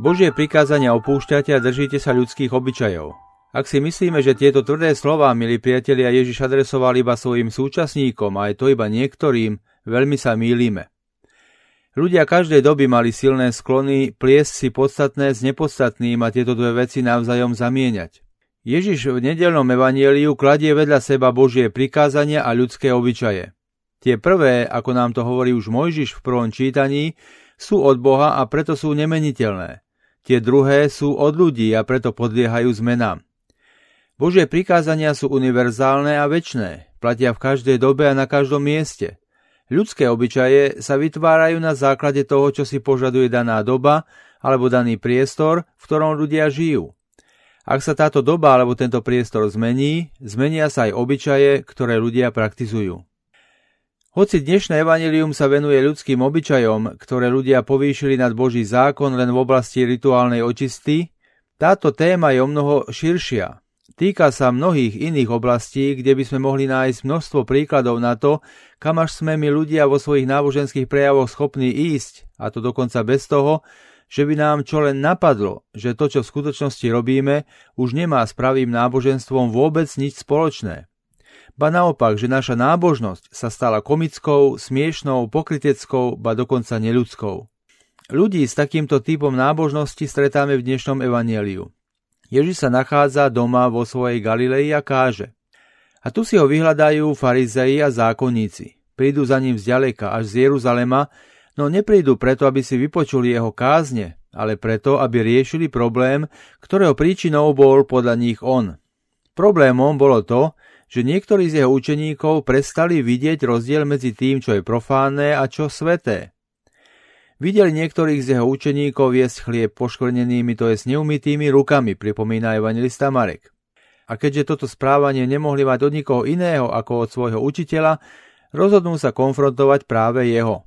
Božie prikázania opúšťate a držíte sa ľudských obyčajov. Ak si myslíme, že tieto tvrdé slová, milí priatelia, Ježiš adresoval iba svojim súčasníkom a aj to iba niektorým, veľmi sa mýlime. Ľudia každej doby mali silné sklony pliesť si podstatné s nepodstatným a tieto dve veci navzájom zamieňať. Ježiš v nedelnom evanieliu kladie vedľa seba Božie prikázania a ľudské obyčaje. Tie prvé, ako nám to hovorí už Mojžiš v prvom čítaní, sú od Boha a preto sú nemeniteľné. Tie druhé sú od ľudí a preto podliehajú zmenám. Božie prikázania sú univerzálne a väčné, platia v každej dobe a na každom mieste. Ľudské obyčaje sa vytvárajú na základe toho, čo si požaduje daná doba alebo daný priestor, v ktorom ľudia žijú. Ak sa táto doba alebo tento priestor zmení, zmenia sa aj obyčaje, ktoré ľudia praktizujú. Hoci dnešné evanelium sa venuje ľudským obyčajom, ktoré ľudia povýšili nad Boží zákon len v oblasti rituálnej očisty, táto téma je o mnoho širšia. Týka sa mnohých iných oblastí, kde by sme mohli nájsť množstvo príkladov na to, kam až sme my ľudia vo svojich náboženských prejavoch schopní ísť, a to dokonca bez toho, že by nám čo len napadlo, že to, čo v skutočnosti robíme, už nemá s pravým náboženstvom vôbec nič spoločné ba naopak, že naša nábožnosť sa stala komickou, smiešnou, pokriteckou, ba dokonca neľudskou. Ľudí s takýmto typom nábožnosti stretáme v dnešnom evanieliu. Ježiš sa nachádza doma vo svojej Galilei a káže. A tu si ho vyhľadajú farizei a zákonníci. Prídu za ním zďaleka až z Jeruzalema, no neprídu preto, aby si vypočuli jeho kázne, ale preto, aby riešili problém, ktorého príčinou bol podľa nich on. Problémom bolo to, že niektorí z jeho učeníkov prestali vidieť rozdiel medzi tým, čo je profánne a čo sveté. Videli niektorých z jeho učeníkov jesť chlieb poškvrnenými, to je s neumytými rukami, pripomína evangelista Marek. A keďže toto správanie nemohli mať od nikoho iného ako od svojho učiteľa, rozhodnú sa konfrontovať práve jeho.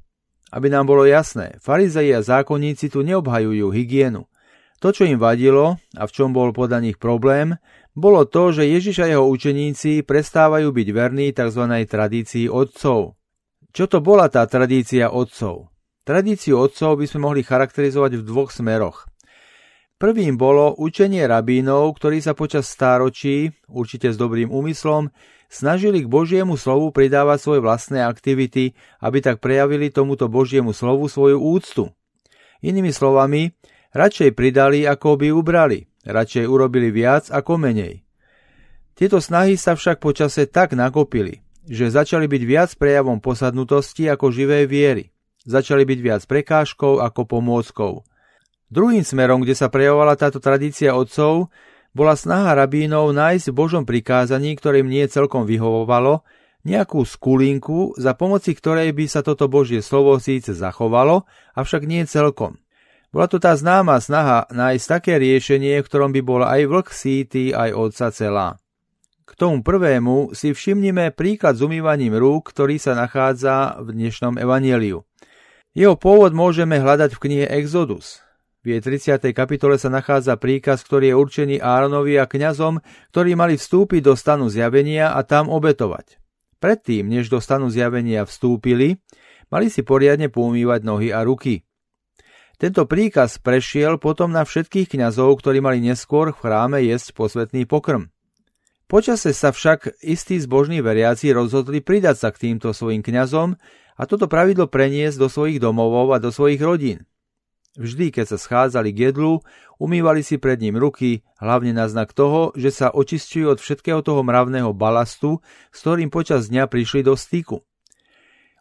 Aby nám bolo jasné, farizei a zákonníci tu neobhajujú hygienu. To, čo im vadilo a v čom bol podaných problém, bolo to, že Ježiš a jeho učeníci prestávajú byť verní tzv. tradícii otcov. Čo to bola tá tradícia otcov? Tradíciu otcov by sme mohli charakterizovať v dvoch smeroch. Prvým bolo učenie rabínov, ktorí sa počas stáročí, určite s dobrým úmyslom, snažili k Božiemu slovu pridávať svoje vlastné aktivity, aby tak prejavili tomuto Božiemu slovu svoju úctu. Inými slovami, radšej pridali, ako by ubrali – Radšej urobili viac ako menej. Tieto snahy sa však počase tak nakopili, že začali byť viac prejavom posadnutosti ako živej viery. Začali byť viac prekážkou ako pomôckou. Druhým smerom, kde sa prejavovala táto tradícia otcov, bola snaha rabínov nájsť v Božom prikázaní, ktorým nie celkom vyhovovalo, nejakú skulinku, za pomoci ktorej by sa toto Božie slovo síce zachovalo, avšak nie celkom. Bola to tá známa snaha nájsť také riešenie, v ktorom by bol aj vlk síty, aj otca celá. K tomu prvému si všimnime príklad s umývaním rúk, ktorý sa nachádza v dnešnom evaníliu. Jeho pôvod môžeme hľadať v knihe Exodus. V jej 30. kapitole sa nachádza príkaz, ktorý je určený Áronovi a kňazom, ktorí mali vstúpiť do stanu zjavenia a tam obetovať. Predtým, než do stanu zjavenia vstúpili, mali si poriadne poumývať nohy a ruky – tento príkaz prešiel potom na všetkých kňazov, ktorí mali neskôr v chráme jesť posvetný pokrm. Počase sa však istí zbožní veriaci rozhodli pridať sa k týmto svojim kňazom a toto pravidlo preniesť do svojich domovov a do svojich rodín. Vždy, keď sa schádzali k jedlu, umývali si pred ním ruky, hlavne na znak toho, že sa očistujú od všetkého toho mravného balastu, s ktorým počas dňa prišli do styku.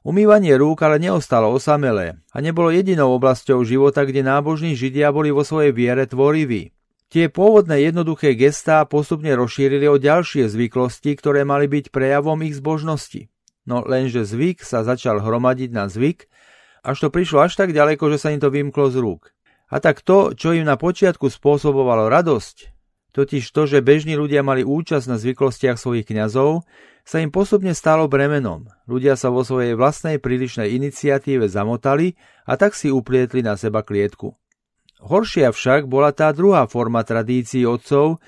Umývanie rúk ale neostalo osamelé a nebolo jedinou oblasťou života, kde nábožní židia boli vo svojej viere tvoriví. Tie pôvodné jednoduché gestá postupne rozšírili o ďalšie zvyklosti, ktoré mali byť prejavom ich zbožnosti. No lenže zvyk sa začal hromadiť na zvyk, až to prišlo až tak ďaleko, že sa im to vymklo z rúk. A tak to, čo im na počiatku spôsobovalo radosť, Totiž to, že bežní ľudia mali účasť na zvyklostiach svojich kňazov, sa im postupne stalo bremenom. Ľudia sa vo svojej vlastnej prílišnej iniciatíve zamotali a tak si uplietli na seba klietku. Horšia však bola tá druhá forma tradícií otcov,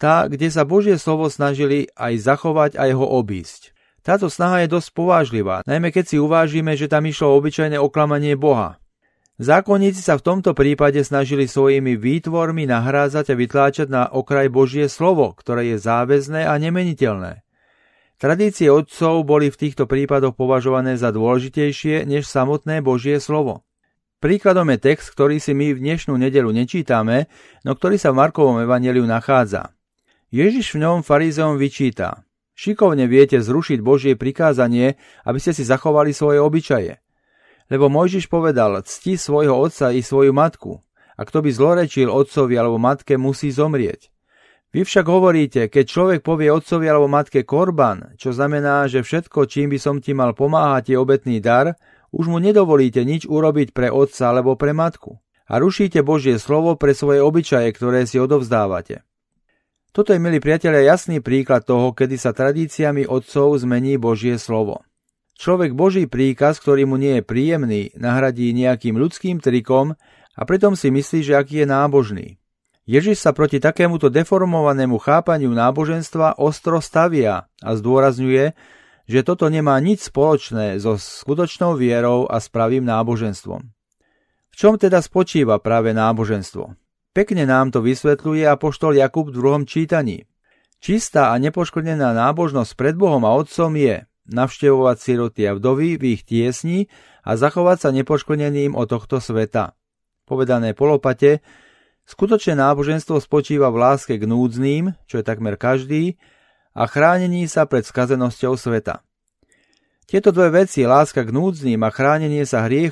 tá, kde sa Božie slovo snažili aj zachovať, a jeho obísť. Táto snaha je dosť povážlivá, najmä keď si uvážime, že tam išlo obyčajné oklamanie Boha. Zákonníci sa v tomto prípade snažili svojimi výtvormi nahrázať a vytláčať na okraj Božie slovo, ktoré je záväzné a nemeniteľné. Tradície otcov boli v týchto prípadoch považované za dôležitejšie než samotné Božie slovo. Príkladom je text, ktorý si my v dnešnú nedelu nečítame, no ktorý sa v Markovom evaneliu nachádza. Ježiš v ňom farizeom vyčíta. Šikovne viete zrušiť Božie prikázanie, aby ste si zachovali svoje obyčaje. Lebo Mojžiš povedal, cti svojho otca i svoju matku, a kto by zlorečil otcovi alebo matke, musí zomrieť. Vy však hovoríte, keď človek povie otcovi alebo matke korban, čo znamená, že všetko, čím by som ti mal pomáhať, je obetný dar, už mu nedovolíte nič urobiť pre otca alebo pre matku. A rušíte Božie slovo pre svoje obyčaje, ktoré si odovzdávate. Toto je, milí priatelia, jasný príklad toho, kedy sa tradíciami otcov zmení Božie slovo. Človek Boží príkaz, ktorý mu nie je príjemný, nahradí nejakým ľudským trikom a pritom si myslí, že aký je nábožný. Ježiš sa proti takémuto deformovanému chápaniu náboženstva ostro stavia a zdôrazňuje, že toto nemá nič spoločné so skutočnou vierou a spravým náboženstvom. V čom teda spočíva práve náboženstvo? Pekne nám to vysvetľuje apoštol Jakub v druhom čítaní. Čistá a nepoškodená nábožnosť pred Bohom a Otcom je navštevovať siroty a vdovy v ich tiesni a zachovať sa nepoškodeným od tohto sveta. Povedané polopate, skutočné náboženstvo spočíva v láske k núdznym, čo je takmer každý, a chránení sa pred skazenosťou sveta. Tieto dve veci, láska k núdznym a chránenie sa hriechu,